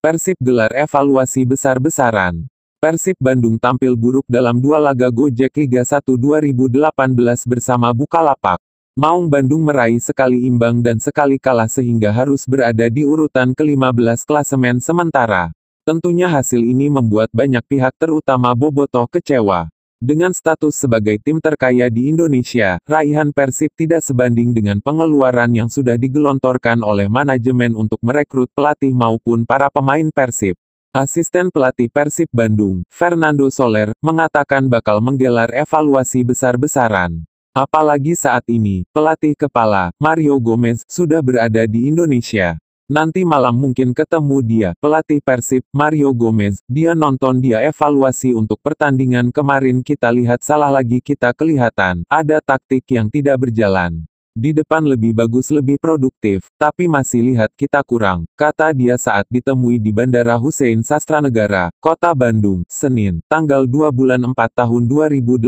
Persib gelar evaluasi besar-besaran. Persib Bandung tampil buruk dalam dua laga Gojek Liga 1 2018 bersama Bukalapak. Maung Bandung meraih sekali imbang dan sekali kalah sehingga harus berada di urutan ke-15 klasemen sementara. Tentunya hasil ini membuat banyak pihak terutama Bobotoh kecewa. Dengan status sebagai tim terkaya di Indonesia, raihan Persib tidak sebanding dengan pengeluaran yang sudah digelontorkan oleh manajemen untuk merekrut pelatih maupun para pemain Persib. Asisten pelatih Persib Bandung, Fernando Soler, mengatakan bakal menggelar evaluasi besar-besaran. Apalagi saat ini, pelatih kepala, Mario Gomez, sudah berada di Indonesia. Nanti malam mungkin ketemu dia, pelatih Persib, Mario Gomez, dia nonton dia evaluasi untuk pertandingan kemarin kita lihat salah lagi kita kelihatan, ada taktik yang tidak berjalan. Di depan lebih bagus lebih produktif, tapi masih lihat kita kurang, kata dia saat ditemui di Bandara Hussein Negara, Kota Bandung, Senin, tanggal 2 bulan 4 tahun 2018.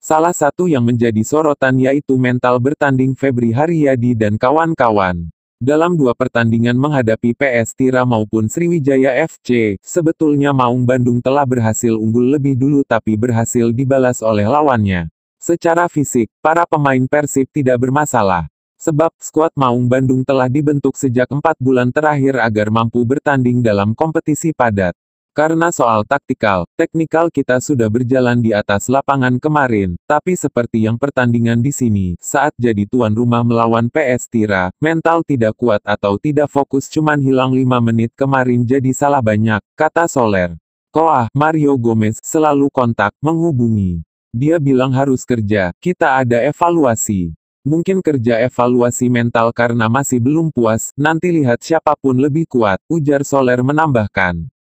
Salah satu yang menjadi sorotan yaitu mental bertanding Febri Haryadi dan kawan-kawan dalam dua pertandingan menghadapi PS Tira maupun Sriwijaya FC, sebetulnya Maung Bandung telah berhasil unggul lebih dulu tapi berhasil dibalas oleh lawannya. Secara fisik, para pemain Persib tidak bermasalah. Sebab skuad Maung Bandung telah dibentuk sejak empat bulan terakhir agar mampu bertanding dalam kompetisi padat. Karena soal taktikal, teknikal kita sudah berjalan di atas lapangan kemarin, tapi seperti yang pertandingan di sini, saat jadi tuan rumah melawan PS Tira, mental tidak kuat atau tidak fokus cuman hilang 5 menit kemarin jadi salah banyak, kata Soler. Koah, Mario Gomez, selalu kontak, menghubungi. Dia bilang harus kerja, kita ada evaluasi. Mungkin kerja evaluasi mental karena masih belum puas, nanti lihat siapapun lebih kuat, ujar Soler menambahkan.